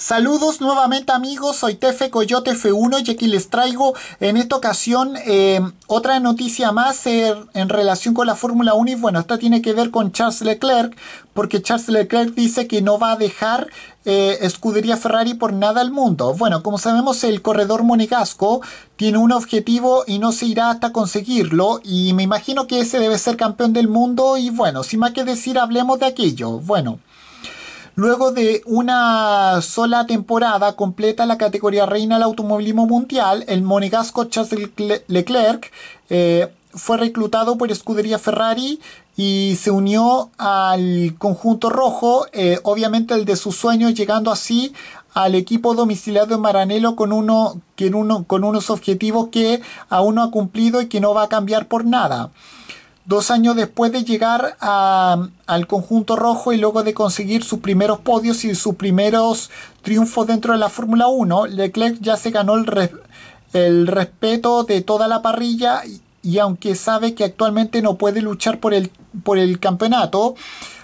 Saludos nuevamente amigos, soy Tefe Coyote F1 y aquí les traigo en esta ocasión eh, otra noticia más eh, en relación con la Fórmula 1 y bueno, esta tiene que ver con Charles Leclerc porque Charles Leclerc dice que no va a dejar eh, escudería Ferrari por nada al mundo. Bueno, como sabemos el corredor monegasco tiene un objetivo y no se irá hasta conseguirlo y me imagino que ese debe ser campeón del mundo y bueno, sin más que decir hablemos de aquello. Bueno. Luego de una sola temporada completa la categoría reina del automovilismo mundial, el monegasco Charles Leclerc eh, fue reclutado por escudería Ferrari y se unió al conjunto rojo, eh, obviamente el de sus sueños, llegando así al equipo domiciliado en Maranello con, uno, uno, con unos objetivos que aún no ha cumplido y que no va a cambiar por nada dos años después de llegar al conjunto rojo y luego de conseguir sus primeros podios y sus primeros triunfos dentro de la Fórmula 1, Leclerc ya se ganó el, respeto de toda la parrilla y, aunque sabe que actualmente no puede luchar por el, campeonato,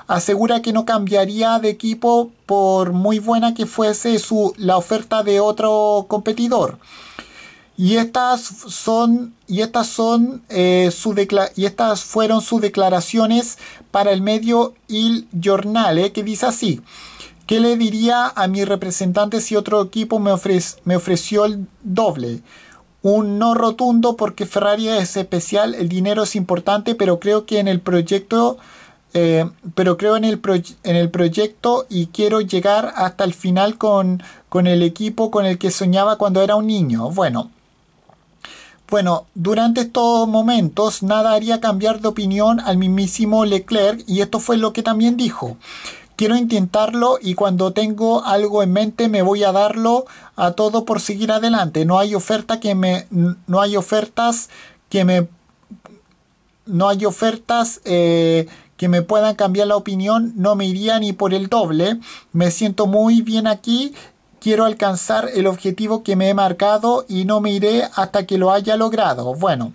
asegura que no cambiaría de equipo por muy buena que fuese la oferta de otro competidor. Y estas son, y estas son eh, y estas fueron sus declaraciones para el medio Il jornal, que dice así. ¿Qué le diría a mi representante si otro equipo me, me ofreció el doble? Un no rotundo porque Ferrari es especial, el dinero es importante, pero creo que en el proyecto eh, pero creo en el, en el proyecto y quiero llegar hasta el final con, con el equipo con el que soñaba cuando era un niño. Bueno, bueno, durante estos momentos nada haría cambiar de opinión al mismísimo Leclerc y esto fue lo que también dijo. Quiero intentarlo y cuando tengo algo en mente me voy a darlo a todo por seguir adelante. No hay oferta que me no hay ofertas que me no hay ofertas eh, que me puedan cambiar la opinión, no me iría ni por el doble. Me siento muy bien aquí Quiero alcanzar el objetivo que me he marcado y no me iré hasta que lo haya logrado. Bueno.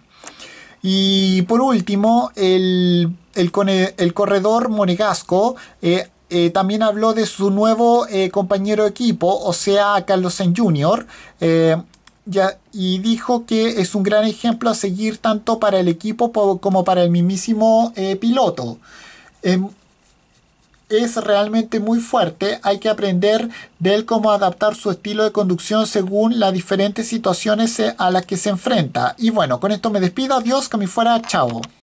Y por último, el, el, corredor monegasco eh, eh, también habló de su nuevo eh, compañero de equipo, o sea, Carlos Sainz Jr. Ya, y dijo que es un gran ejemplo a seguir tanto para el equipo como para el mismísimo piloto. Em, es realmente muy fuerte, hay que aprender de él cómo adaptar su estilo de conducción según las diferentes situaciones eh, a las que se enfrenta. Y bueno, con esto me despido, adiós, que me fuera, chao.